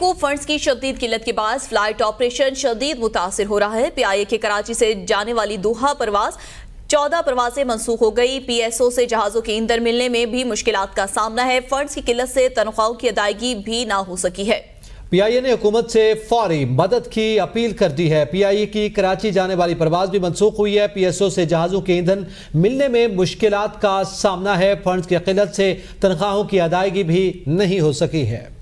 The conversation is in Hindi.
को फंड्स की शदीद किल्लत के बाद फ्लाइट ऑपरेशन शदीद मुतासर हो रहा है पीआईए के कराची से जाने वाली दोहा परवाज चौदह परवाजें मनसूख हो गई पीएसओ से जहाज़ों के ईंधन मिलने में भी मुश्किल का सामना है फंड्स की किल्लत से तनख्वाहों की अदायगी भी ना हो सकी है पीआईए ने हुकूमत से फौरी मदद की अपील कर दी है पीआईए की कराची जाने वाली परवाज भी मनसूख हुई है पीएसओ से जहाज़ों के ईंधन मिलने में मुश्किल का सामना है फंड्स की किल्लत से तनख्वाहों की अदायगी भी नहीं हो सकी है